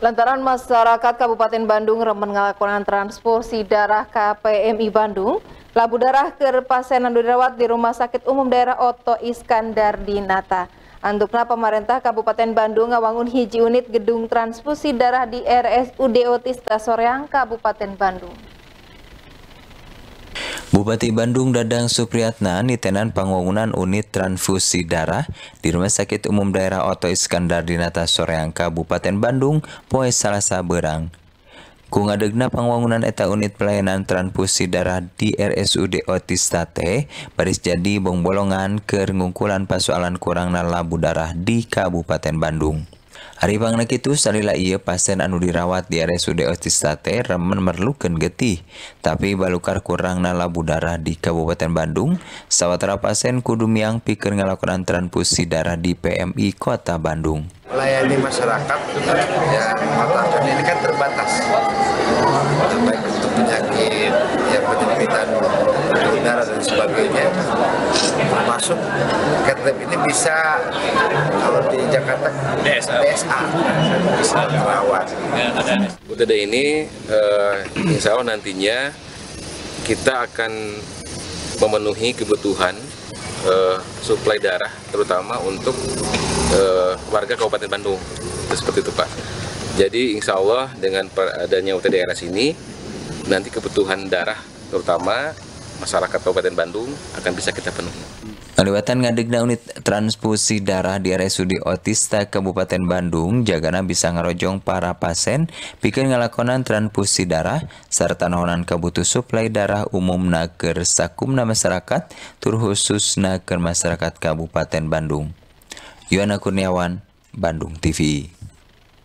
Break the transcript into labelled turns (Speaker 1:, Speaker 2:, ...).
Speaker 1: Lantaran masyarakat Kabupaten Bandung remen ngelakukan transfusi darah KPMI Bandung, labu darah ke pasien yang dirawat di Rumah Sakit Umum Daerah Oto Iskandar di Nata. Antukna pemerintah Kabupaten Bandung ngawangun hiji unit gedung transfusi darah di RSUD Otista Soreang Kabupaten Bandung.
Speaker 2: Bupati Bandung Dadang Supriyatna nitenan pangwangunan unit transfusi darah di Rumah Sakit Umum Daerah Oto Iskandar Dinata Nata Soreangka Bupaten Bandung poe Salasa Berang. Ku ngadegna pangwangunan eta unit pelayanan transfusi darah di RSUD Otis Tate, baris jadi bongbolongan ke ngungkulan kurang kurangna labu darah di Kabupaten Bandung. Ari pangna itu, salila ia pasien anu dirawat di RSUD Otista teh remen merlukan getih, tapi balukar kurang nala darah di Kabupaten Bandung, sawatara pasien kudum yang pikir ngalakonan transfusi darah di PMI Kota Bandung.
Speaker 3: Melayani masyarakat ya, ini kan terbatas. sebagainya masuk KTP ini bisa kalau di Jakarta DSA, DSA bisa terawat. Ya, UTD ini uh, insya Allah nantinya kita akan memenuhi kebutuhan uh, suplai darah terutama untuk uh, warga Kabupaten Bandung seperti itu Pak. Jadi insya Allah dengan adanya Utd RS ini nanti kebutuhan darah terutama masyarakat Kabupaten Bandung akan bisa kita penuhi.
Speaker 2: Ngaliwatan ngadegna unit transfusi darah di RSUD Otista Kabupaten Bandung, jagana bisa ngerojong para pasien bikin ngelakonan transfusi darah serta nohonan kebutuh suplai darah umum naker sakumna masyarakat tur khusus naker masyarakat Kabupaten Bandung. Yohana Kurniawan, Bandung TV.